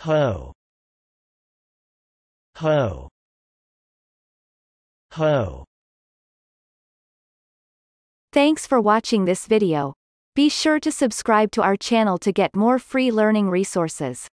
ho ho ho Thanks for watching this video. Be sure to subscribe to our channel to get more free learning resources.